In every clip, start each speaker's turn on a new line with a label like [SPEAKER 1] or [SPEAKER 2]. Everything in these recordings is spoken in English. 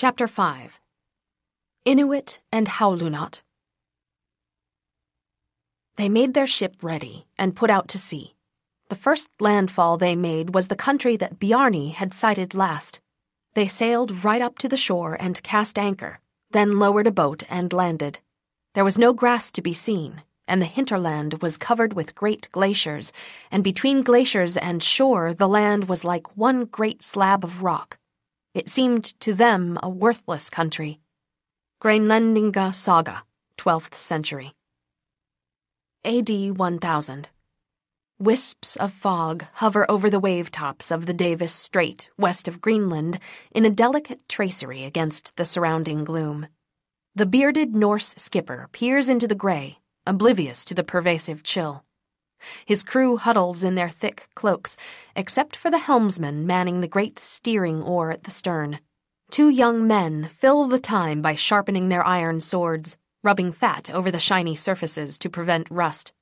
[SPEAKER 1] Chapter 5 Inuit and Howlunat. They made their ship ready and put out to sea. The first landfall they made was the country that Bjarni had sighted last. They sailed right up to the shore and cast anchor, then lowered a boat and landed. There was no grass to be seen, and the hinterland was covered with great glaciers, and between glaciers and shore the land was like one great slab of rock. It seemed to them a worthless country. Greenlandinga Saga, 12th century. AD 1000. Wisps of fog hover over the wave tops of the Davis Strait, west of Greenland, in a delicate tracery against the surrounding gloom. The bearded Norse skipper peers into the gray, oblivious to the pervasive chill. His crew huddles in their thick cloaks, except for the helmsman manning the great steering oar at the stern. Two young men fill the time by sharpening their iron swords, rubbing fat over the shiny surfaces to prevent rust.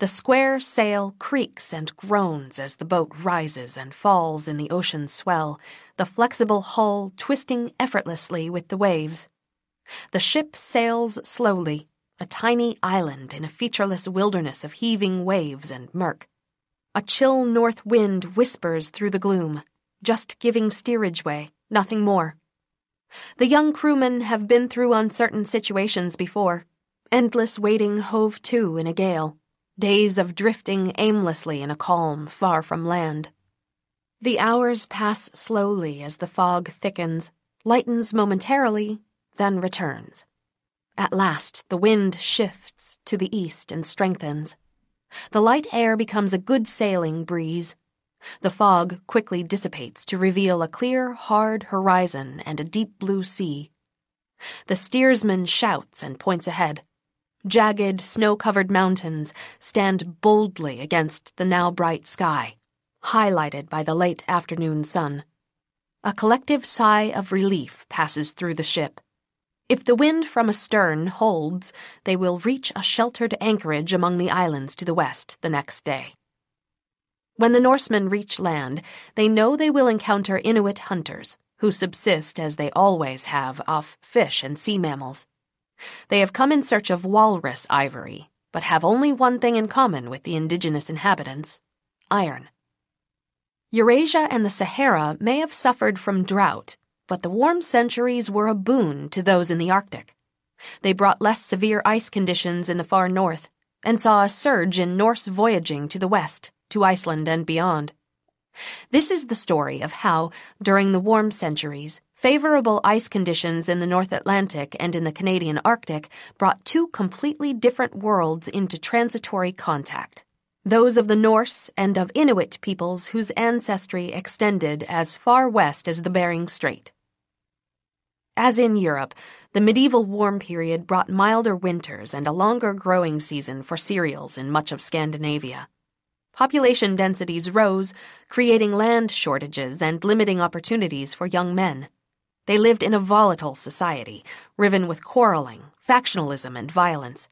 [SPEAKER 1] The square sail creaks and groans as the boat rises and falls in the ocean swell, the flexible hull twisting effortlessly with the waves. The ship sails slowly, a tiny island in a featureless wilderness of heaving waves and murk. A chill north wind whispers through the gloom, just giving steerage way, nothing more. The young crewmen have been through uncertain situations before. Endless waiting hove to in a gale, days of drifting aimlessly in a calm far from land. The hours pass slowly as the fog thickens, lightens momentarily, then returns. At last, the wind shifts to the east and strengthens. The light air becomes a good sailing breeze. The fog quickly dissipates to reveal a clear, hard horizon and a deep blue sea. The steersman shouts and points ahead. Jagged, snow covered mountains stand boldly against the now bright sky, highlighted by the late afternoon sun. A collective sigh of relief passes through the ship. If the wind from astern holds, they will reach a sheltered anchorage among the islands to the west the next day. When the Norsemen reach land, they know they will encounter Inuit hunters, who subsist, as they always have, off fish and sea mammals. They have come in search of walrus ivory, but have only one thing in common with the indigenous inhabitants iron. Eurasia and the Sahara may have suffered from drought but the warm centuries were a boon to those in the Arctic. They brought less severe ice conditions in the far north and saw a surge in Norse voyaging to the west, to Iceland and beyond. This is the story of how, during the warm centuries, favorable ice conditions in the North Atlantic and in the Canadian Arctic brought two completely different worlds into transitory contact those of the Norse and of Inuit peoples whose ancestry extended as far west as the Bering Strait. As in Europe, the medieval warm period brought milder winters and a longer growing season for cereals in much of Scandinavia. Population densities rose, creating land shortages and limiting opportunities for young men. They lived in a volatile society, riven with quarreling, factionalism, and violence.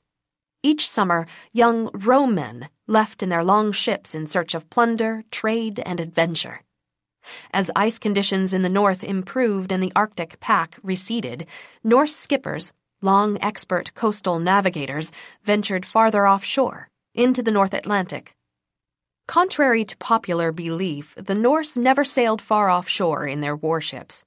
[SPEAKER 1] Each summer, young rowmen left in their long ships in search of plunder, trade, and adventure. As ice conditions in the north improved and the Arctic pack receded, Norse skippers, long expert coastal navigators, ventured farther offshore, into the North Atlantic. Contrary to popular belief, the Norse never sailed far offshore in their warships.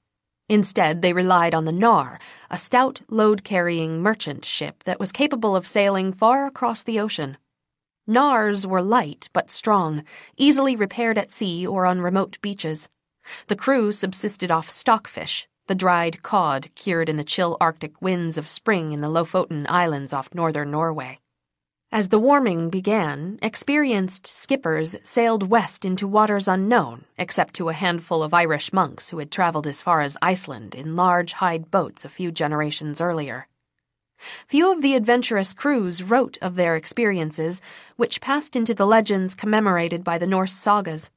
[SPEAKER 1] Instead, they relied on the Nar, a stout load carrying merchant ship that was capable of sailing far across the ocean. Nars were light but strong, easily repaired at sea or on remote beaches. The crew subsisted off stockfish, the dried cod cured in the chill Arctic winds of spring in the Lofoten Islands off northern Norway. As the warming began, experienced skippers sailed west into waters unknown, except to a handful of Irish monks who had traveled as far as Iceland in large hide boats a few generations earlier. Few of the adventurous crews wrote of their experiences, which passed into the legends commemorated by the Norse sagas.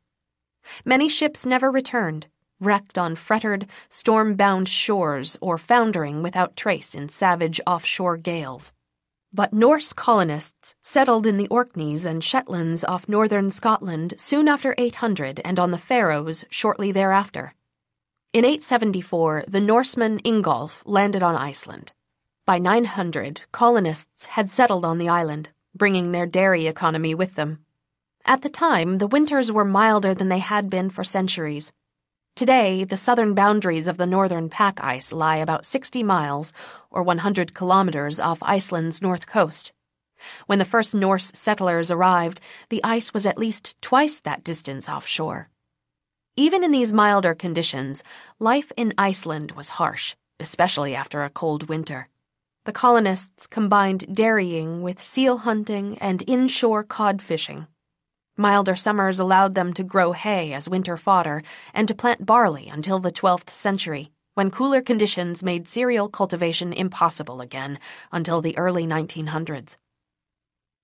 [SPEAKER 1] Many ships never returned, wrecked on fretted, storm bound shores or foundering without trace in savage offshore gales. But Norse colonists settled in the Orkneys and Shetlands off northern Scotland soon after 800 and on the Faroes shortly thereafter. In 874, the Norseman Ingolf landed on Iceland. By 900, colonists had settled on the island, bringing their dairy economy with them. At the time, the winters were milder than they had been for centuries. Today, the southern boundaries of the northern pack ice lie about 60 miles or 100 kilometers off Iceland's north coast. When the first Norse settlers arrived, the ice was at least twice that distance offshore. Even in these milder conditions, life in Iceland was harsh, especially after a cold winter the colonists combined dairying with seal hunting and inshore cod fishing. Milder summers allowed them to grow hay as winter fodder and to plant barley until the 12th century, when cooler conditions made cereal cultivation impossible again until the early 1900s.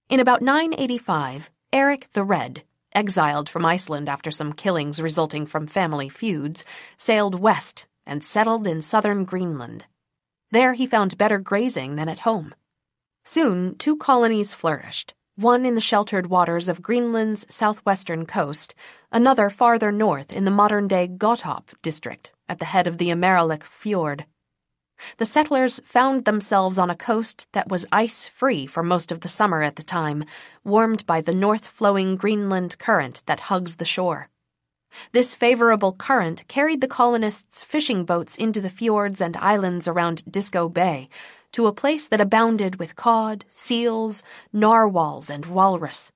[SPEAKER 1] In about 985, Eric the Red, exiled from Iceland after some killings resulting from family feuds, sailed west and settled in southern Greenland. There he found better grazing than at home. Soon, two colonies flourished one in the sheltered waters of Greenland's southwestern coast, another farther north in the modern day Gotop district, at the head of the Ameralik Fjord. The settlers found themselves on a coast that was ice free for most of the summer at the time, warmed by the north flowing Greenland current that hugs the shore. This favorable current carried the colonists' fishing boats into the fjords and islands around Disco Bay, to a place that abounded with cod, seals, narwhals, and walrus.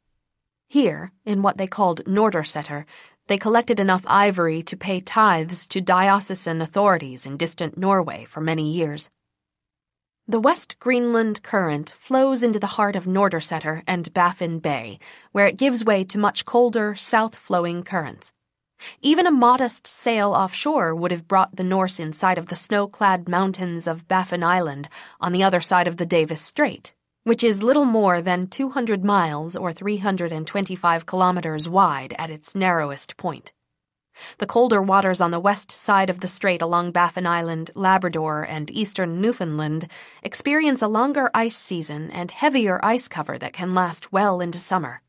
[SPEAKER 1] Here, in what they called Nordersetter, they collected enough ivory to pay tithes to diocesan authorities in distant Norway for many years. The West Greenland Current flows into the heart of Nordersetter and Baffin Bay, where it gives way to much colder, south flowing currents. Even a modest sail offshore would have brought the Norse in sight of the snow clad mountains of Baffin Island on the other side of the Davis Strait, which is little more than 200 miles or 325 kilometers wide at its narrowest point. The colder waters on the west side of the strait along Baffin Island, Labrador, and eastern Newfoundland experience a longer ice season and heavier ice cover that can last well into summer.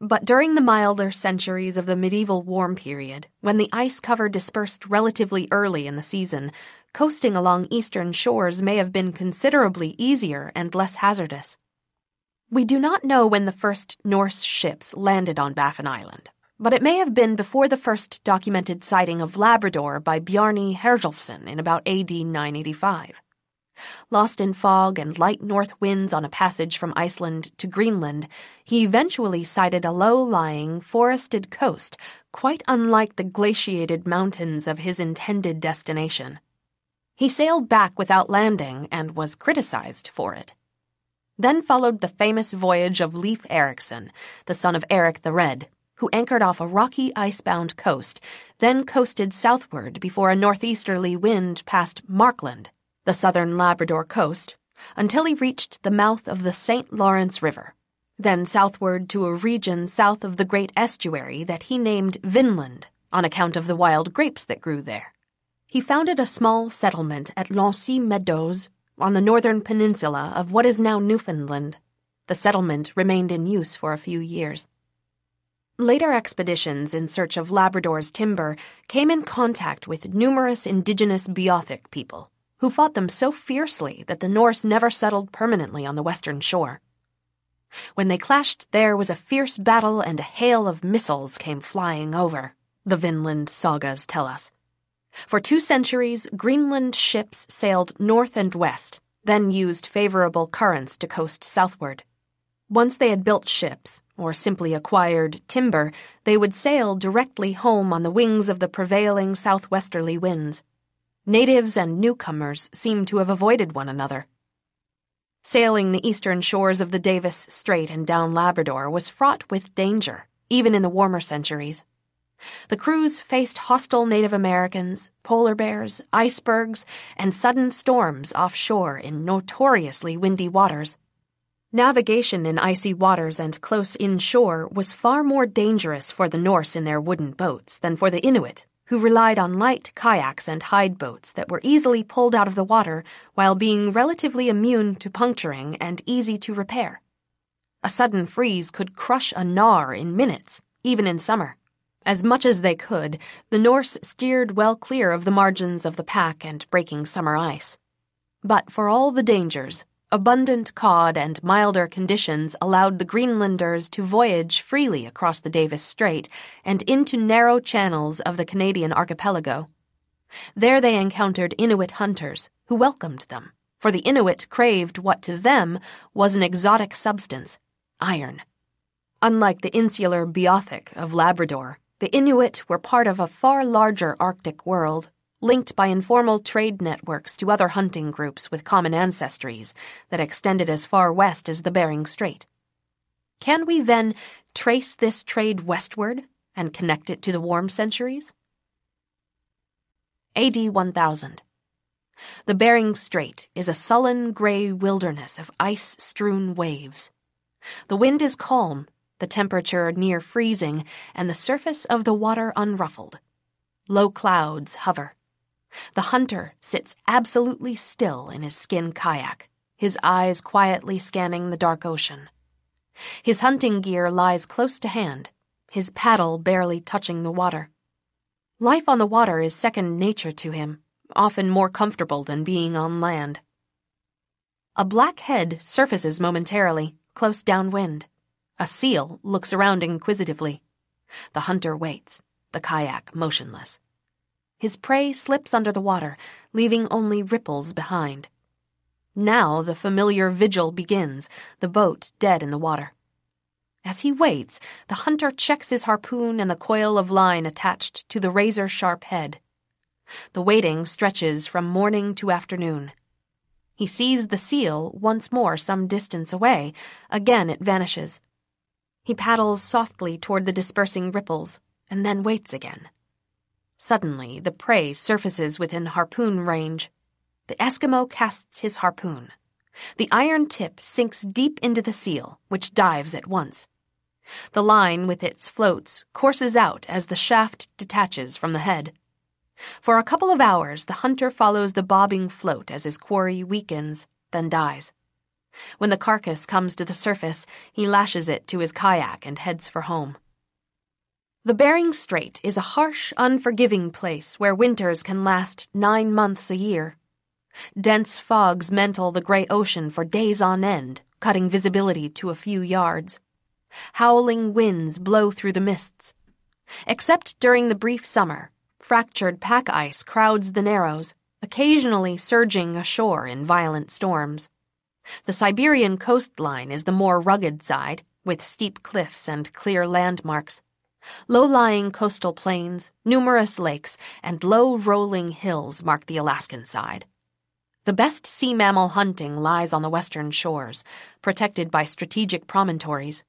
[SPEAKER 1] But during the milder centuries of the medieval warm period, when the ice cover dispersed relatively early in the season, coasting along eastern shores may have been considerably easier and less hazardous. We do not know when the first Norse ships landed on Baffin Island, but it may have been before the first documented sighting of Labrador by Bjarni Herjolfsson in about AD 985. Lost in fog and light north winds on a passage from Iceland to Greenland, he eventually sighted a low lying, forested coast quite unlike the glaciated mountains of his intended destination. He sailed back without landing and was criticized for it. Then followed the famous voyage of Leif Erikson, the son of Eric the Red, who anchored off a rocky, ice-bound coast, then coasted southward before a northeasterly wind passed Markland the southern Labrador coast, until he reached the mouth of the St. Lawrence River, then southward to a region south of the great estuary that he named Vinland on account of the wild grapes that grew there. He founded a small settlement at Lancy Meadows on the northern peninsula of what is now Newfoundland. The settlement remained in use for a few years. Later expeditions in search of Labrador's timber came in contact with numerous indigenous Beothic people who fought them so fiercely that the Norse never settled permanently on the western shore. When they clashed, there was a fierce battle and a hail of missiles came flying over, the Vinland sagas tell us. For two centuries, Greenland ships sailed north and west, then used favorable currents to coast southward. Once they had built ships, or simply acquired timber, they would sail directly home on the wings of the prevailing southwesterly winds natives and newcomers seemed to have avoided one another. Sailing the eastern shores of the Davis Strait and down Labrador was fraught with danger, even in the warmer centuries. The crews faced hostile Native Americans, polar bears, icebergs, and sudden storms offshore in notoriously windy waters. Navigation in icy waters and close inshore was far more dangerous for the Norse in their wooden boats than for the Inuit who relied on light kayaks and hide boats that were easily pulled out of the water while being relatively immune to puncturing and easy to repair. A sudden freeze could crush a gnar in minutes, even in summer. As much as they could, the Norse steered well clear of the margins of the pack and breaking summer ice. But for all the dangers, Abundant cod and milder conditions allowed the Greenlanders to voyage freely across the Davis Strait and into narrow channels of the Canadian archipelago. There they encountered Inuit hunters, who welcomed them, for the Inuit craved what to them was an exotic substance iron. Unlike the insular Beothic of Labrador, the Inuit were part of a far larger Arctic world linked by informal trade networks to other hunting groups with common ancestries that extended as far west as the Bering Strait. Can we then trace this trade westward and connect it to the warm centuries? AD 1000. The Bering Strait is a sullen gray wilderness of ice strewn waves. The wind is calm, the temperature near freezing, and the surface of the water unruffled. Low clouds hover. The hunter sits absolutely still in his skin kayak, his eyes quietly scanning the dark ocean. His hunting gear lies close to hand, his paddle barely touching the water. Life on the water is second nature to him, often more comfortable than being on land. A black head surfaces momentarily, close downwind. A seal looks around inquisitively. The hunter waits, the kayak motionless his prey slips under the water, leaving only ripples behind. Now the familiar vigil begins, the boat dead in the water. As he waits, the hunter checks his harpoon and the coil of line attached to the razor sharp head. The waiting stretches from morning to afternoon. He sees the seal once more some distance away. Again it vanishes. He paddles softly toward the dispersing ripples and then waits again. Suddenly, the prey surfaces within harpoon range. The Eskimo casts his harpoon. The iron tip sinks deep into the seal, which dives at once. The line with its floats courses out as the shaft detaches from the head. For a couple of hours, the hunter follows the bobbing float as his quarry weakens, then dies. When the carcass comes to the surface, he lashes it to his kayak and heads for home. The Bering Strait is a harsh, unforgiving place where winters can last nine months a year. Dense fogs mantle the gray ocean for days on end, cutting visibility to a few yards. Howling winds blow through the mists. Except during the brief summer, fractured pack ice crowds the narrows, occasionally surging ashore in violent storms. The Siberian coastline is the more rugged side, with steep cliffs and clear landmarks. Low lying coastal plains, numerous lakes, and low rolling hills mark the Alaskan side. The best sea mammal hunting lies on the western shores, protected by strategic promontories.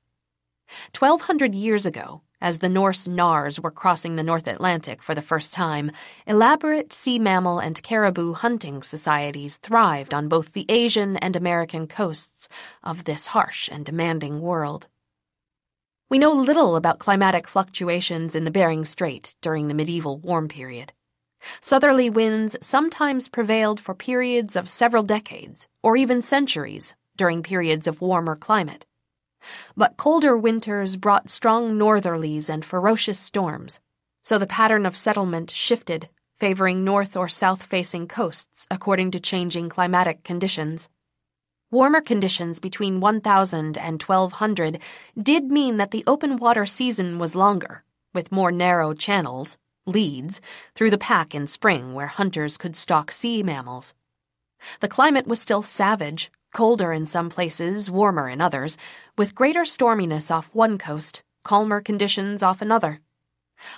[SPEAKER 1] 1200 years ago, as the Norse Nars were crossing the North Atlantic for the first time, elaborate sea mammal and caribou hunting societies thrived on both the Asian and American coasts of this harsh and demanding world. We know little about climatic fluctuations in the Bering Strait during the medieval warm period. Southerly winds sometimes prevailed for periods of several decades or even centuries during periods of warmer climate. But colder winters brought strong northerlies and ferocious storms, so the pattern of settlement shifted, favoring north or south facing coasts according to changing climatic conditions. Warmer conditions between 1000 and 1200 did mean that the open water season was longer, with more narrow channels, leads, through the pack in spring where hunters could stalk sea mammals. The climate was still savage, colder in some places, warmer in others, with greater storminess off one coast, calmer conditions off another.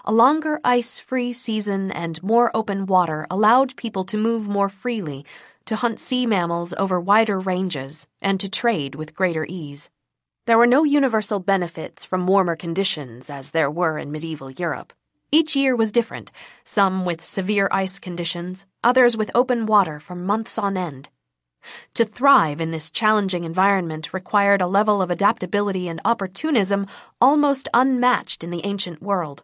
[SPEAKER 1] A longer ice free season and more open water allowed people to move more freely, to hunt sea mammals over wider ranges, and to trade with greater ease. There were no universal benefits from warmer conditions as there were in medieval Europe. Each year was different, some with severe ice conditions, others with open water for months on end. To thrive in this challenging environment required a level of adaptability and opportunism almost unmatched in the ancient world.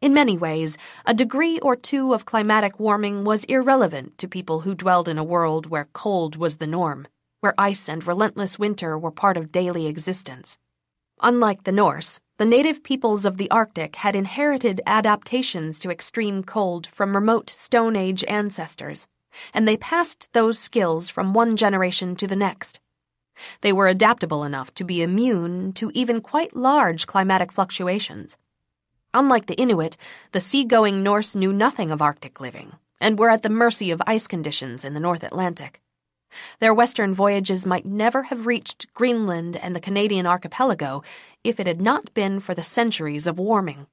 [SPEAKER 1] In many ways, a degree or two of climatic warming was irrelevant to people who dwelled in a world where cold was the norm, where ice and relentless winter were part of daily existence. Unlike the Norse, the native peoples of the Arctic had inherited adaptations to extreme cold from remote Stone Age ancestors, and they passed those skills from one generation to the next. They were adaptable enough to be immune to even quite large climatic fluctuations. Unlike the Inuit, the seagoing Norse knew nothing of Arctic living and were at the mercy of ice conditions in the North Atlantic. Their western voyages might never have reached Greenland and the Canadian archipelago if it had not been for the centuries of warming.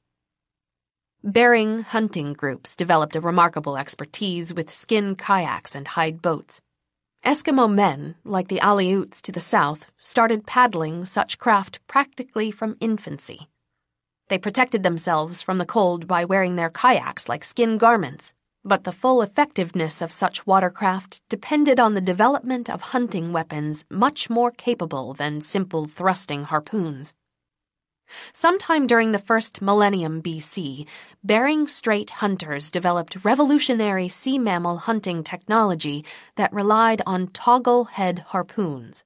[SPEAKER 1] Bering hunting groups developed a remarkable expertise with skin kayaks and hide boats. Eskimo men, like the Aleuts to the south, started paddling such craft practically from infancy. They protected themselves from the cold by wearing their kayaks like skin garments, but the full effectiveness of such watercraft depended on the development of hunting weapons much more capable than simple thrusting harpoons. Sometime during the first millennium BC, Bering Strait hunters developed revolutionary sea mammal hunting technology that relied on toggle head harpoons.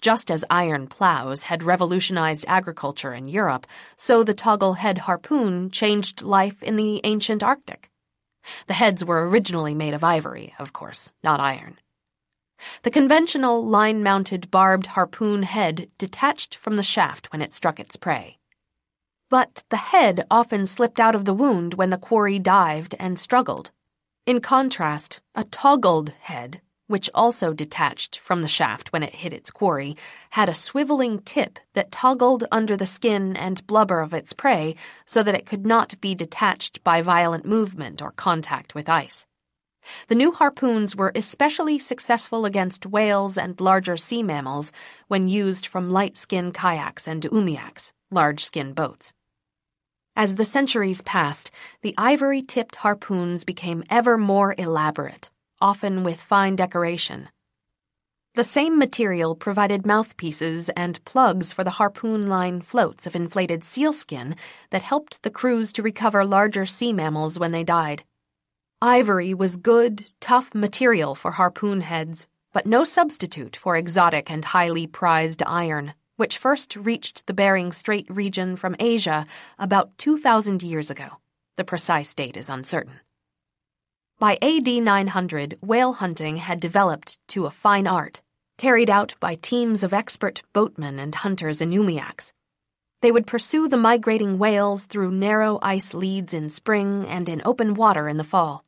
[SPEAKER 1] Just as iron plows had revolutionized agriculture in Europe, so the toggle head harpoon changed life in the ancient Arctic. The heads were originally made of ivory, of course, not iron. The conventional line mounted barbed harpoon head detached from the shaft when it struck its prey. But the head often slipped out of the wound when the quarry dived and struggled. In contrast, a toggled head which also detached from the shaft when it hit its quarry, had a swiveling tip that toggled under the skin and blubber of its prey so that it could not be detached by violent movement or contact with ice. The new harpoons were especially successful against whales and larger sea mammals when used from light skin kayaks and umiaks, large skin boats. As the centuries passed, the ivory tipped harpoons became ever more elaborate often with fine decoration. The same material provided mouthpieces and plugs for the harpoon line floats of inflated sealskin that helped the crews to recover larger sea mammals when they died. Ivory was good, tough material for harpoon heads, but no substitute for exotic and highly prized iron which first reached the Bering Strait region from Asia about 2,000 years ago. The precise date is uncertain. By AD 900, whale hunting had developed to a fine art, carried out by teams of expert boatmen and hunters in Umiaks. They would pursue the migrating whales through narrow ice leads in spring and in open water in the fall.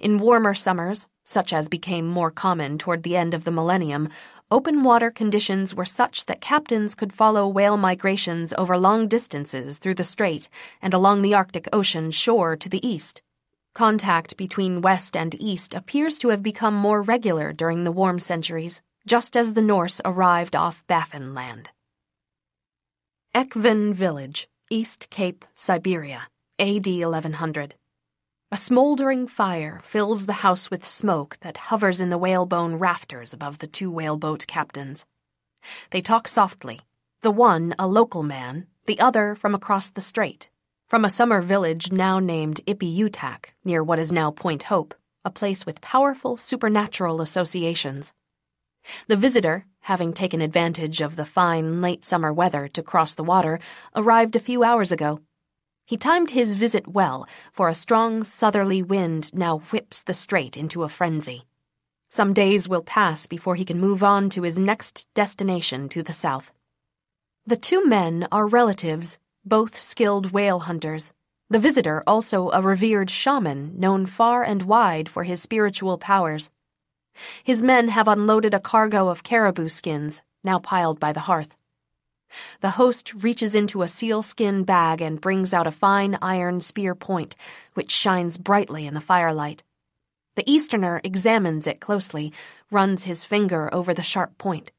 [SPEAKER 1] In warmer summers, such as became more common toward the end of the millennium, open water conditions were such that captains could follow whale migrations over long distances through the strait and along the Arctic Ocean shore to the east. Contact between West and East appears to have become more regular during the warm centuries, just as the Norse arrived off Baffin Land. Ekvin Village, East Cape, Siberia, AD 1100. A smoldering fire fills the house with smoke that hovers in the whalebone rafters above the two whaleboat captains. They talk softly, the one a local man, the other from across the strait from a summer village now named Ipiutak, near what is now Point Hope, a place with powerful supernatural associations. The visitor, having taken advantage of the fine late summer weather to cross the water, arrived a few hours ago. He timed his visit well, for a strong southerly wind now whips the strait into a frenzy. Some days will pass before he can move on to his next destination to the south. The two men are relatives both skilled whale hunters. The visitor, also a revered shaman known far and wide for his spiritual powers. His men have unloaded a cargo of caribou skins, now piled by the hearth. The host reaches into a sealskin bag and brings out a fine iron spear point, which shines brightly in the firelight. The Easterner examines it closely, runs his finger over the sharp point.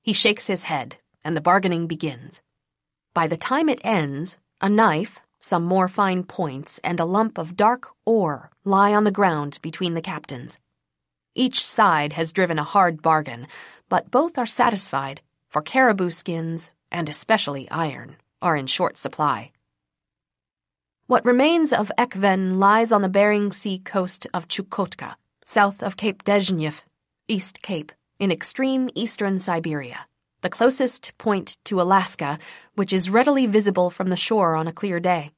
[SPEAKER 1] He shakes his head, and the bargaining begins. By the time it ends, a knife, some more fine points, and a lump of dark ore lie on the ground between the captains. Each side has driven a hard bargain, but both are satisfied, for caribou skins, and especially iron, are in short supply. What remains of Ekven lies on the Bering Sea coast of Chukotka, south of Cape Dezhnev, East Cape, in extreme eastern Siberia the closest point to Alaska, which is readily visible from the shore on a clear day.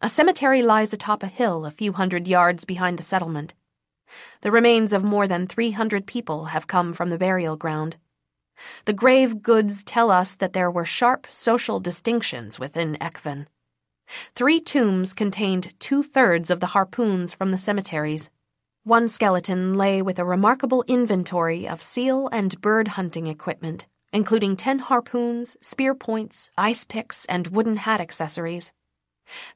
[SPEAKER 1] A cemetery lies atop a hill a few hundred yards behind the settlement. The remains of more than 300 people have come from the burial ground. The grave goods tell us that there were sharp social distinctions within Ekvan. Three tombs contained two thirds of the harpoons from the cemeteries. One skeleton lay with a remarkable inventory of seal and bird hunting equipment including 10 harpoons, spear points, ice picks, and wooden hat accessories.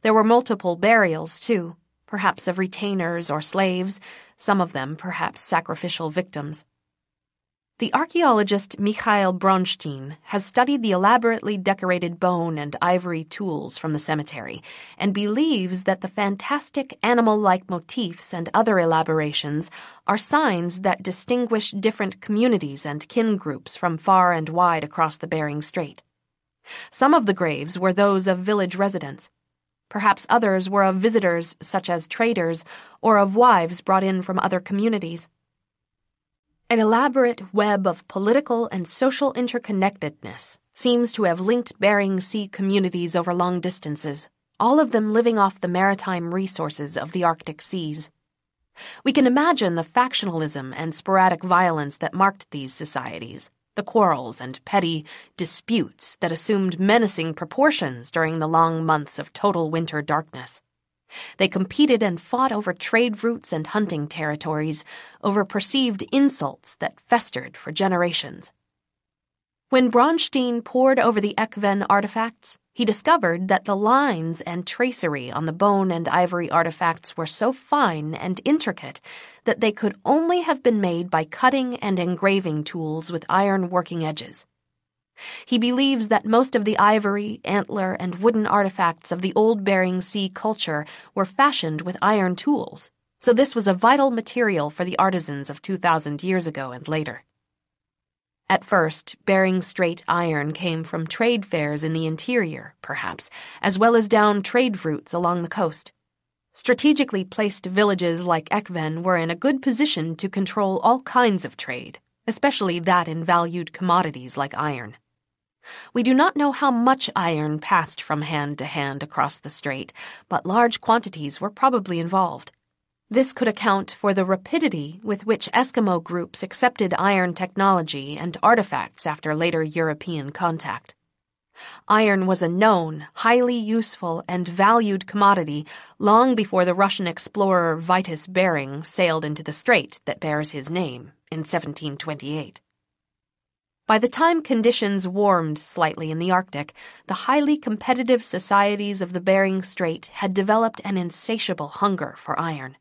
[SPEAKER 1] There were multiple burials, too, perhaps of retainers or slaves, some of them perhaps sacrificial victims. The archaeologist Mikhail Bronstein has studied the elaborately decorated bone and ivory tools from the cemetery and believes that the fantastic animal like motifs and other elaborations are signs that distinguish different communities and kin groups from far and wide across the Bering Strait. Some of the graves were those of village residents. Perhaps others were of visitors, such as traders, or of wives brought in from other communities. An elaborate web of political and social interconnectedness seems to have linked Bering Sea communities over long distances, all of them living off the maritime resources of the Arctic seas. We can imagine the factionalism and sporadic violence that marked these societies, the quarrels and petty disputes that assumed menacing proportions during the long months of total winter darkness. They competed and fought over trade routes and hunting territories, over perceived insults that festered for generations. When Bronstein pored over the Ekven artifacts, he discovered that the lines and tracery on the bone and ivory artifacts were so fine and intricate that they could only have been made by cutting and engraving tools with iron working edges. He believes that most of the ivory, antler, and wooden artifacts of the old Bering Sea culture were fashioned with iron tools, so this was a vital material for the artisans of 2,000 years ago and later. At first, Bering Strait iron came from trade fairs in the interior, perhaps, as well as down trade routes along the coast. Strategically placed villages like Ekven were in a good position to control all kinds of trade, especially that in valued commodities like iron. We do not know how much iron passed from hand to hand across the strait, but large quantities were probably involved. This could account for the rapidity with which Eskimo groups accepted iron technology and artifacts after later European contact. Iron was a known, highly useful, and valued commodity long before the Russian explorer Vitus Bering sailed into the strait that bears his name in 1728. By the time conditions warmed slightly in the Arctic, the highly competitive societies of the Bering Strait had developed an insatiable hunger for iron.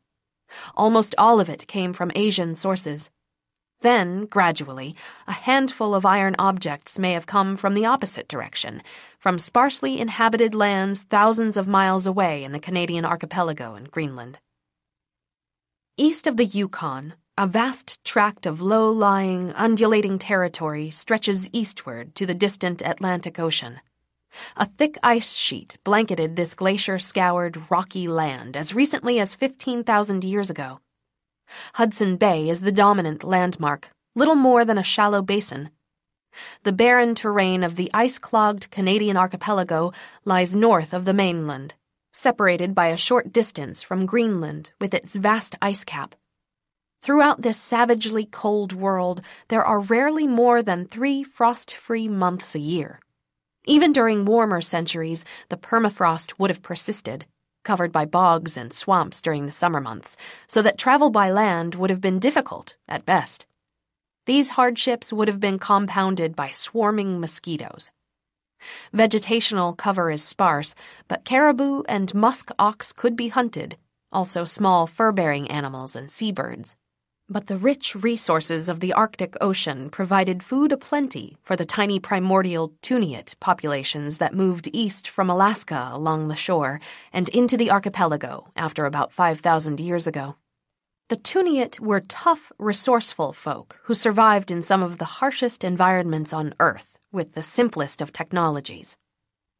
[SPEAKER 1] Almost all of it came from Asian sources. Then, gradually, a handful of iron objects may have come from the opposite direction, from sparsely inhabited lands thousands of miles away in the Canadian archipelago and Greenland. East of the Yukon, a vast tract of low lying, undulating territory stretches eastward to the distant Atlantic Ocean. A thick ice sheet blanketed this glacier scoured, rocky land as recently as 15,000 years ago. Hudson Bay is the dominant landmark, little more than a shallow basin. The barren terrain of the ice clogged Canadian archipelago lies north of the mainland, separated by a short distance from Greenland with its vast ice cap. Throughout this savagely cold world, there are rarely more than three frost free months a year. Even during warmer centuries, the permafrost would have persisted, covered by bogs and swamps during the summer months, so that travel by land would have been difficult at best. These hardships would have been compounded by swarming mosquitoes. Vegetational cover is sparse, but caribou and musk ox could be hunted, also small fur bearing animals and seabirds. But the rich resources of the Arctic Ocean provided food aplenty for the tiny primordial Tuniate populations that moved east from Alaska along the shore and into the archipelago after about 5,000 years ago. The Tuniate were tough, resourceful folk who survived in some of the harshest environments on Earth with the simplest of technologies.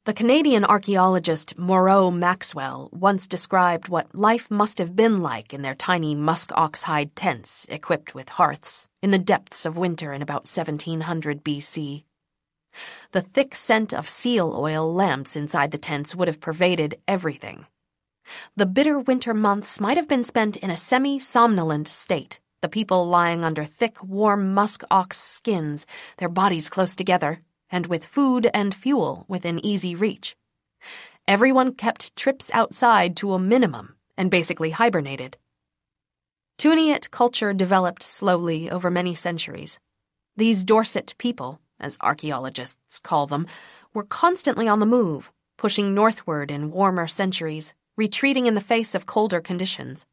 [SPEAKER 1] The Canadian archaeologist Moreau Maxwell once described what life must have been like in their tiny musk ox hide tents equipped with hearths in the depths of winter in about 1700 BC. The thick scent of seal oil lamps inside the tents would have pervaded everything. The bitter winter months might have been spent in a semi somnolent state, the people lying under thick, warm musk ox skins, their bodies close together, and with food and fuel within easy reach. Everyone kept trips outside to a minimum and basically hibernated. Tuniate culture developed slowly over many centuries. These Dorset people, as archaeologists call them, were constantly on the move, pushing northward in warmer centuries, retreating in the face of colder conditions.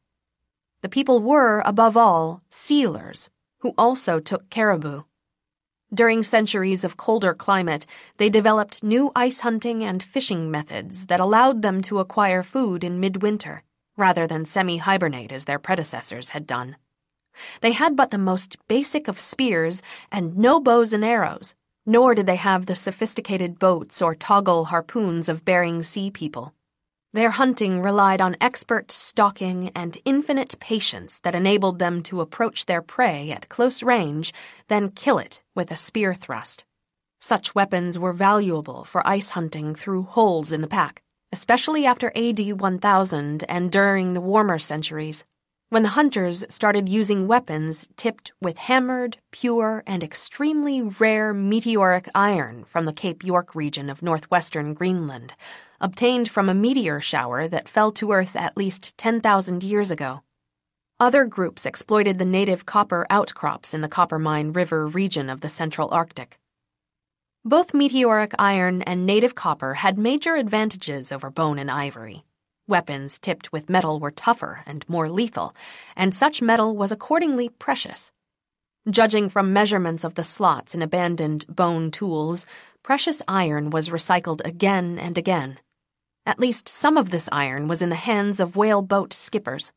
[SPEAKER 1] The people were, above all, sealers, who also took caribou. During centuries of colder climate, they developed new ice hunting and fishing methods that allowed them to acquire food in midwinter, rather than semi hibernate as their predecessors had done. They had but the most basic of spears and no bows and arrows, nor did they have the sophisticated boats or toggle harpoons of Bering Sea people. Their hunting relied on expert stalking and infinite patience that enabled them to approach their prey at close range, then kill it with a spear thrust. Such weapons were valuable for ice hunting through holes in the pack, especially after AD 1000 and during the warmer centuries when the hunters started using weapons tipped with hammered, pure, and extremely rare meteoric iron from the Cape York region of northwestern Greenland, obtained from a meteor shower that fell to Earth at least 10,000 years ago. Other groups exploited the native copper outcrops in the Coppermine River region of the central Arctic. Both meteoric iron and native copper had major advantages over bone and ivory. Weapons tipped with metal were tougher and more lethal, and such metal was accordingly precious. Judging from measurements of the slots in abandoned bone tools, precious iron was recycled again and again. At least some of this iron was in the hands of whaleboat skippers.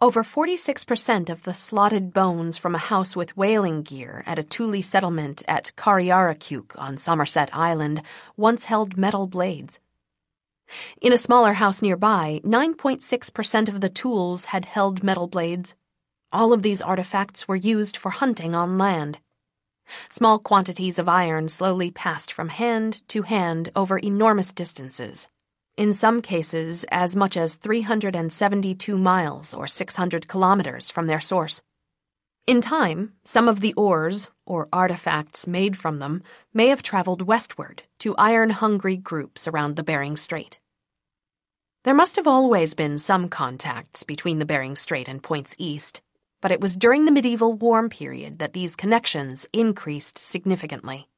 [SPEAKER 1] Over 46% of the slotted bones from a house with whaling gear at a Thule settlement at Kariarakuk on Somerset Island once held metal blades. In a smaller house nearby, 9.6% of the tools had held metal blades. All of these artifacts were used for hunting on land. Small quantities of iron slowly passed from hand to hand over enormous distances, in some cases as much as 372 miles or 600 kilometers from their source. In time, some of the ores, or artifacts made from them, may have traveled westward to iron hungry groups around the Bering Strait. There must have always been some contacts between the Bering Strait and points east, but it was during the medieval warm period that these connections increased significantly.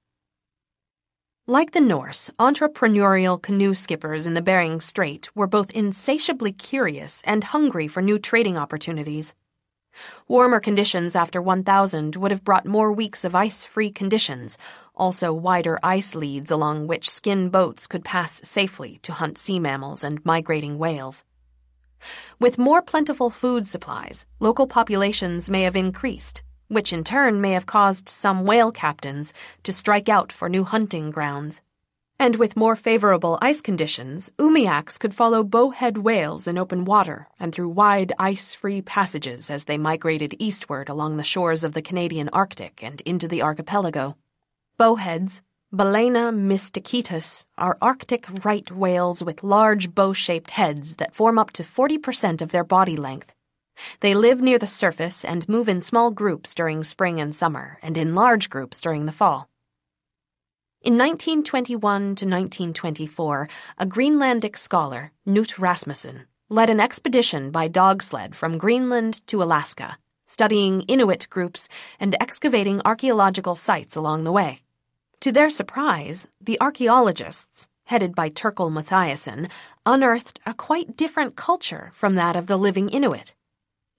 [SPEAKER 1] Like the Norse, entrepreneurial canoe skippers in the Bering Strait were both insatiably curious and hungry for new trading opportunities. Warmer conditions after 1000 would have brought more weeks of ice free conditions, also wider ice leads along which skin boats could pass safely to hunt sea mammals and migrating whales. With more plentiful food supplies, local populations may have increased, which in turn may have caused some whale captains to strike out for new hunting grounds. And with more favorable ice conditions, umiaks could follow bowhead whales in open water and through wide ice free passages as they migrated eastward along the shores of the Canadian Arctic and into the archipelago. Bowheads, Balena mysticetus, are Arctic right whales with large bow shaped heads that form up to 40% of their body length. They live near the surface and move in small groups during spring and summer, and in large groups during the fall. In 1921 to 1924, a Greenlandic scholar, Knut Rasmussen, led an expedition by dog sled from Greenland to Alaska, studying Inuit groups and excavating archaeological sites along the way. To their surprise, the archaeologists, headed by Turkel Mathiasen, unearthed a quite different culture from that of the living Inuit.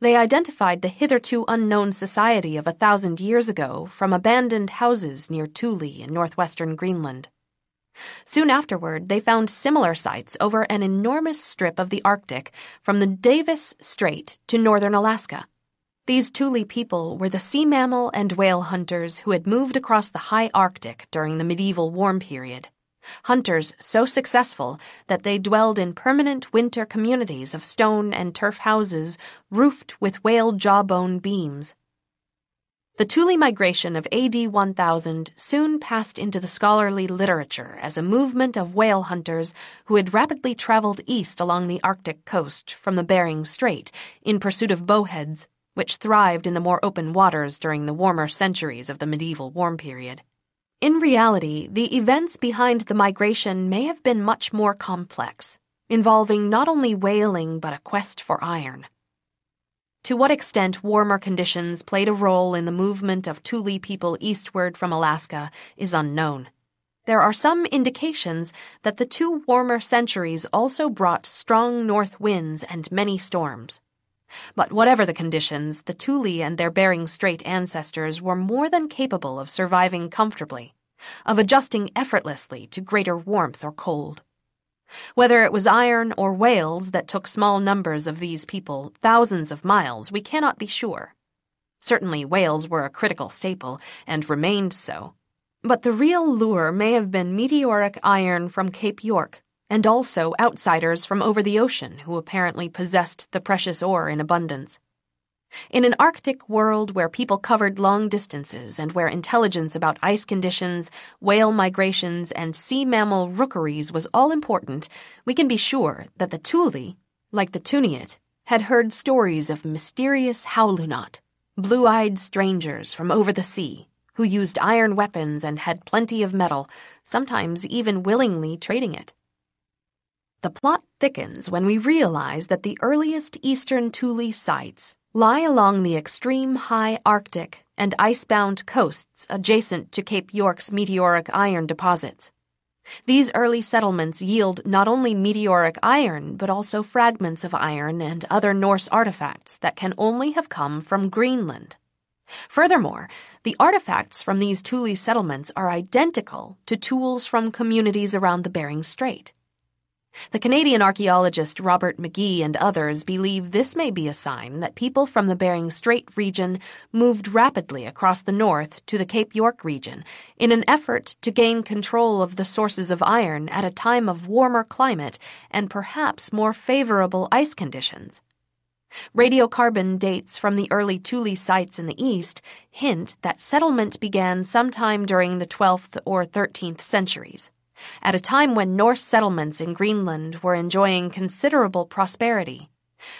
[SPEAKER 1] They identified the hitherto unknown society of a thousand years ago from abandoned houses near Thule in northwestern Greenland. Soon afterward, they found similar sites over an enormous strip of the Arctic from the Davis Strait to northern Alaska. These Thule people were the sea mammal and whale hunters who had moved across the high Arctic during the medieval warm period hunters so successful that they dwelled in permanent winter communities of stone and turf houses roofed with whale jawbone beams. The Thule migration of AD 1000 soon passed into the scholarly literature as a movement of whale hunters who had rapidly traveled east along the Arctic coast from the Bering Strait in pursuit of bowheads, which thrived in the more open waters during the warmer centuries of the medieval warm period. In reality, the events behind the migration may have been much more complex, involving not only whaling but a quest for iron. To what extent warmer conditions played a role in the movement of Thule people eastward from Alaska is unknown. There are some indications that the two warmer centuries also brought strong north winds and many storms. But whatever the conditions, the Thule and their Bering Strait ancestors were more than capable of surviving comfortably, of adjusting effortlessly to greater warmth or cold. Whether it was iron or whales that took small numbers of these people thousands of miles, we cannot be sure. Certainly, whales were a critical staple, and remained so. But the real lure may have been meteoric iron from Cape York, and also outsiders from over the ocean who apparently possessed the precious ore in abundance. In an Arctic world where people covered long distances and where intelligence about ice conditions, whale migrations, and sea mammal rookeries was all important, we can be sure that the Thule, like the Tuniate, had heard stories of mysterious Howlunot, blue eyed strangers from over the sea, who used iron weapons and had plenty of metal, sometimes even willingly trading it. The plot thickens when we realize that the earliest eastern Thule sites lie along the extreme high Arctic and icebound coasts adjacent to Cape York's meteoric iron deposits. These early settlements yield not only meteoric iron, but also fragments of iron and other Norse artifacts that can only have come from Greenland. Furthermore, the artifacts from these Thule settlements are identical to tools from communities around the Bering Strait. The Canadian archaeologist Robert McGee and others believe this may be a sign that people from the Bering Strait region moved rapidly across the north to the Cape York region in an effort to gain control of the sources of iron at a time of warmer climate and perhaps more favorable ice conditions. Radiocarbon dates from the early Thule sites in the east hint that settlement began sometime during the 12th or 13th centuries at a time when Norse settlements in Greenland were enjoying considerable prosperity.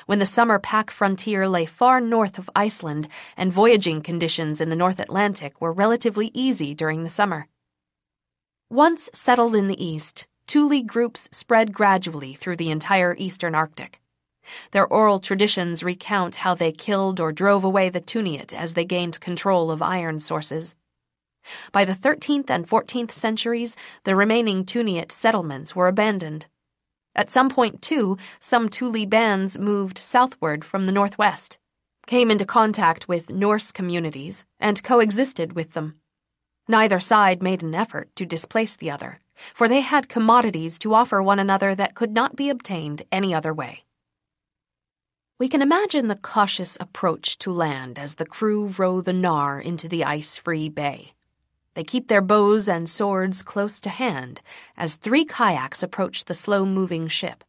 [SPEAKER 1] When the summer pack frontier lay far north of Iceland and voyaging conditions in the North Atlantic were relatively easy during the summer. Once settled in the east, Thule groups spread gradually through the entire eastern Arctic. Their oral traditions recount how they killed or drove away the Tuniate as they gained control of iron sources. By the 13th and 14th centuries, the remaining Tuniate settlements were abandoned. At some point, too, some Tuli bands moved southward from the northwest, came into contact with Norse communities, and coexisted with them. Neither side made an effort to displace the other, for they had commodities to offer one another that could not be obtained any other way. We can imagine the cautious approach to land as the crew row the Nar into the ice free bay. They keep their bows and swords close to hand as three kayaks approach the slow moving ship.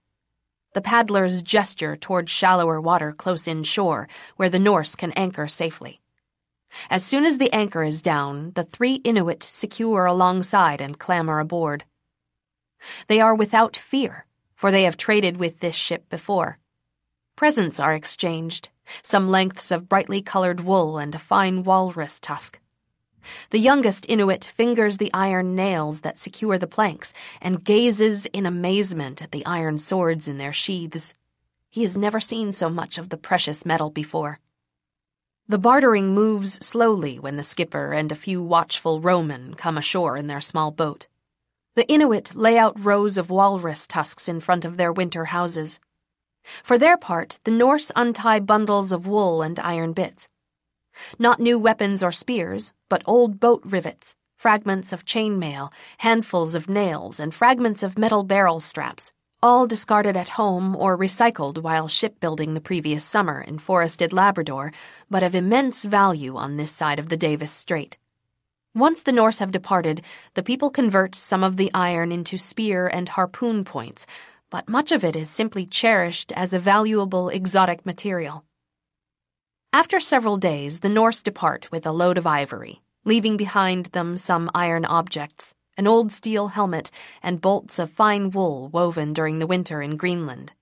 [SPEAKER 1] The paddlers gesture toward shallower water close inshore where the Norse can anchor safely. As soon as the anchor is down, the three Inuit secure alongside and clamber aboard. They are without fear, for they have traded with this ship before. Presents are exchanged, some lengths of brightly colored wool and a fine walrus tusk. The youngest Inuit fingers the iron nails that secure the planks and gazes in amazement at the iron swords in their sheaths. He has never seen so much of the precious metal before. The bartering moves slowly when the skipper and a few watchful Roman come ashore in their small boat. The Inuit lay out rows of walrus tusks in front of their winter houses. For their part, the Norse untie bundles of wool and iron bits. Not new weapons or spears, but old boat rivets, fragments of chainmail, handfuls of nails, and fragments of metal barrel straps, all discarded at home or recycled while shipbuilding the previous summer in forested Labrador, but of immense value on this side of the Davis Strait. Once the Norse have departed, the people convert some of the iron into spear and harpoon points, but much of it is simply cherished as a valuable exotic material. After several days, the Norse depart with a load of ivory, leaving behind them some iron objects, an old steel helmet, and bolts of fine wool woven during the winter in Greenland.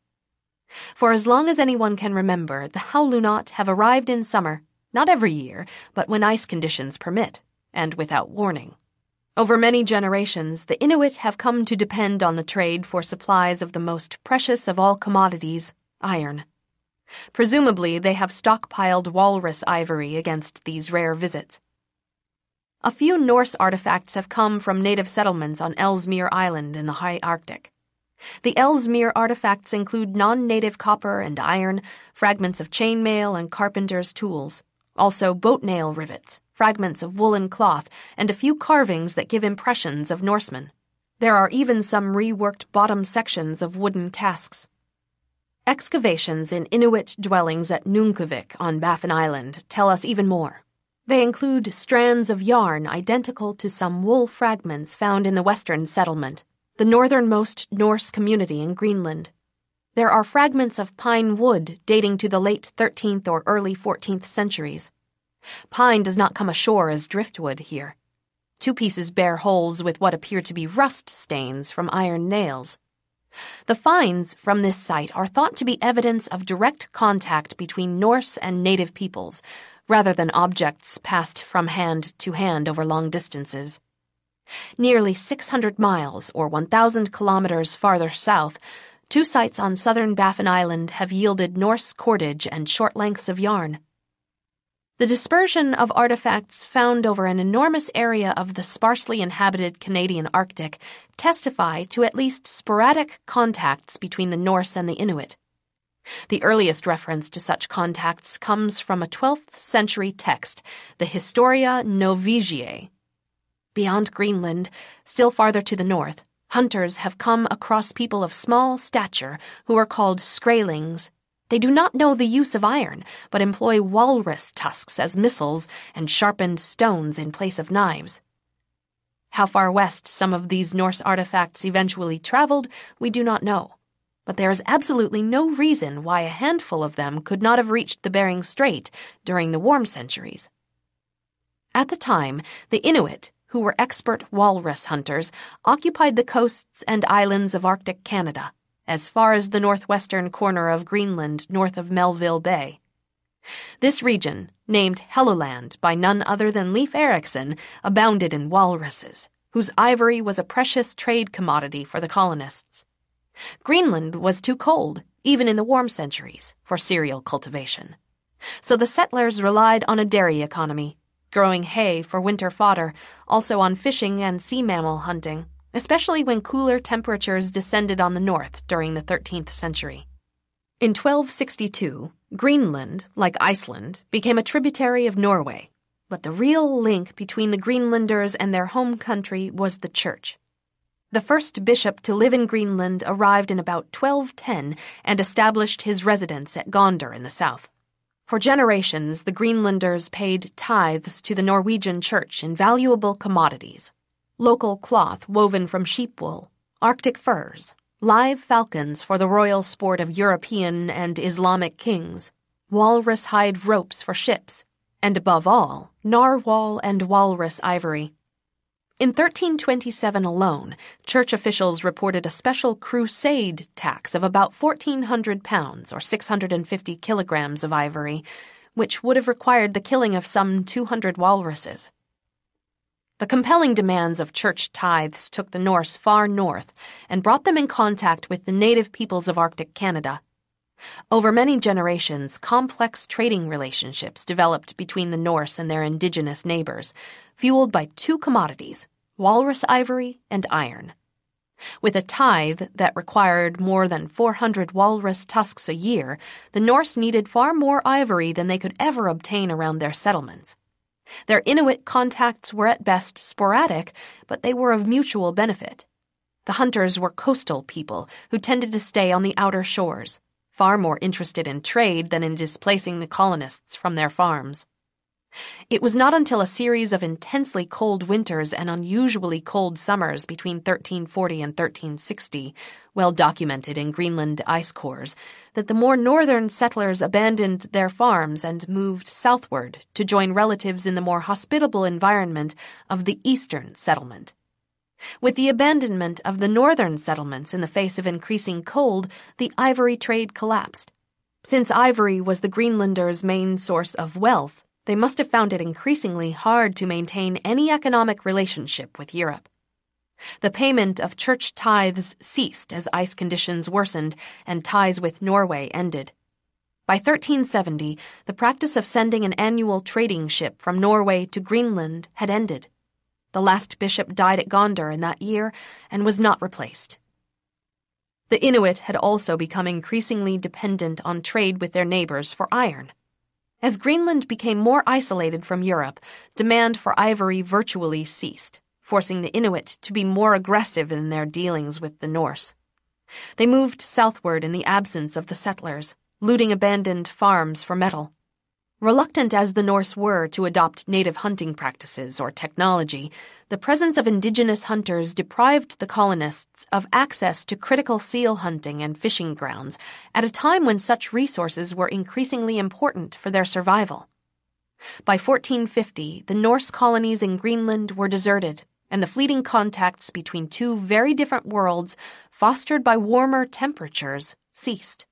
[SPEAKER 1] For as long as anyone can remember, the Howlunat have arrived in summer, not every year, but when ice conditions permit, and without warning. Over many generations, the Inuit have come to depend on the trade for supplies of the most precious of all commodities, iron. Presumably, they have stockpiled walrus ivory against these rare visits. A few Norse artifacts have come from native settlements on Ellesmere Island in the high Arctic. The Ellesmere artifacts include non native copper and iron, fragments of chainmail and carpenter's tools, also boat nail rivets, fragments of woolen cloth, and a few carvings that give impressions of Norsemen. There are even some reworked bottom sections of wooden casks. Excavations in Inuit dwellings at Nunavik on Baffin Island tell us even more. They include strands of yarn identical to some wool fragments found in the Western settlement, the northernmost Norse community in Greenland. There are fragments of pine wood dating to the late 13th or early 14th centuries. Pine does not come ashore as driftwood here. Two pieces bear holes with what appear to be rust stains from iron nails. The finds from this site are thought to be evidence of direct contact between Norse and native peoples, rather than objects passed from hand to hand over long distances. Nearly 600 miles or 1,000 kilometers farther south, two sites on southern Baffin Island have yielded Norse cordage and short lengths of yarn. The dispersion of artifacts found over an enormous area of the sparsely inhabited Canadian Arctic testify to at least sporadic contacts between the Norse and the Inuit. The earliest reference to such contacts comes from a 12th century text, the Historia Novigiae. Beyond Greenland, still farther to the north, hunters have come across people of small stature who are called Skraelings they do not know the use of iron, but employ walrus tusks as missiles and sharpened stones in place of knives. How far west some of these Norse artifacts eventually traveled, we do not know. But there is absolutely no reason why a handful of them could not have reached the Bering Strait during the warm centuries. At the time, the Inuit, who were expert walrus hunters, occupied the coasts and islands of Arctic Canada as far as the northwestern corner of Greenland north of Melville Bay. This region, named Helluland by none other than Leif Erikson, abounded in walruses, whose ivory was a precious trade commodity for the colonists. Greenland was too cold, even in the warm centuries, for cereal cultivation. So the settlers relied on a dairy economy, growing hay for winter fodder, also on fishing and sea mammal hunting especially when cooler temperatures descended on the north during the 13th century. In 1262, Greenland, like Iceland, became a tributary of Norway, but the real link between the Greenlanders and their home country was the church. The first bishop to live in Greenland arrived in about 1210 and established his residence at Gondar in the south. For generations, the Greenlanders paid tithes to the Norwegian church in valuable commodities local cloth woven from sheep wool, Arctic furs, live falcons for the royal sport of European and Islamic kings, walrus hide ropes for ships, and above all, narwhal and walrus ivory. In 1327 alone, church officials reported a special crusade tax of about 1,400 pounds or 650 kilograms of ivory, which would have required the killing of some 200 walruses. The compelling demands of church tithes took the Norse far north and brought them in contact with the native peoples of Arctic Canada. Over many generations, complex trading relationships developed between the Norse and their indigenous neighbors, fueled by two commodities walrus ivory and iron. With a tithe that required more than 400 walrus tusks a year, the Norse needed far more ivory than they could ever obtain around their settlements. Their Inuit contacts were at best sporadic, but they were of mutual benefit. The hunters were coastal people who tended to stay on the outer shores, far more interested in trade than in displacing the colonists from their farms. It was not until a series of intensely cold winters and unusually cold summers between 1340 and 1360, well documented in Greenland ice cores, that the more northern settlers abandoned their farms and moved southward to join relatives in the more hospitable environment of the eastern settlement. With the abandonment of the northern settlements in the face of increasing cold, the ivory trade collapsed. Since ivory was the Greenlanders' main source of wealth, they must have found it increasingly hard to maintain any economic relationship with Europe. The payment of church tithes ceased as ice conditions worsened and ties with Norway ended. By 1370, the practice of sending an annual trading ship from Norway to Greenland had ended. The last bishop died at Gondar in that year and was not replaced. The Inuit had also become increasingly dependent on trade with their neighbors for iron. As Greenland became more isolated from Europe, demand for ivory virtually ceased, forcing the Inuit to be more aggressive in their dealings with the Norse. They moved southward in the absence of the settlers, looting abandoned farms for metal. Reluctant as the Norse were to adopt native hunting practices or technology, the presence of indigenous hunters deprived the colonists of access to critical seal hunting and fishing grounds at a time when such resources were increasingly important for their survival. By 1450, the Norse colonies in Greenland were deserted, and the fleeting contacts between two very different worlds, fostered by warmer temperatures, ceased.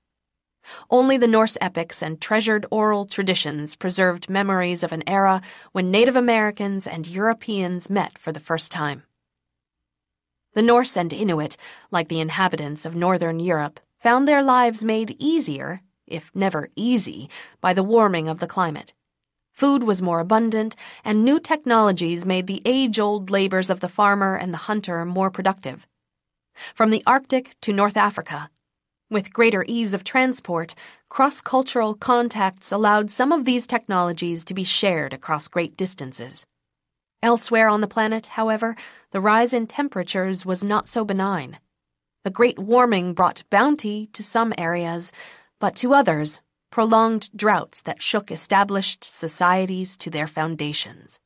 [SPEAKER 1] Only the Norse epics and treasured oral traditions preserved memories of an era when Native Americans and Europeans met for the first time. The Norse and Inuit, like the inhabitants of Northern Europe, found their lives made easier, if never easy, by the warming of the climate. Food was more abundant, and new technologies made the age old labors of the farmer and the hunter more productive. From the Arctic to North Africa, with greater ease of transport, cross cultural contacts allowed some of these technologies to be shared across great distances. Elsewhere on the planet, however, the rise in temperatures was not so benign. The Great Warming brought bounty to some areas, but to others, prolonged droughts that shook established societies to their foundations.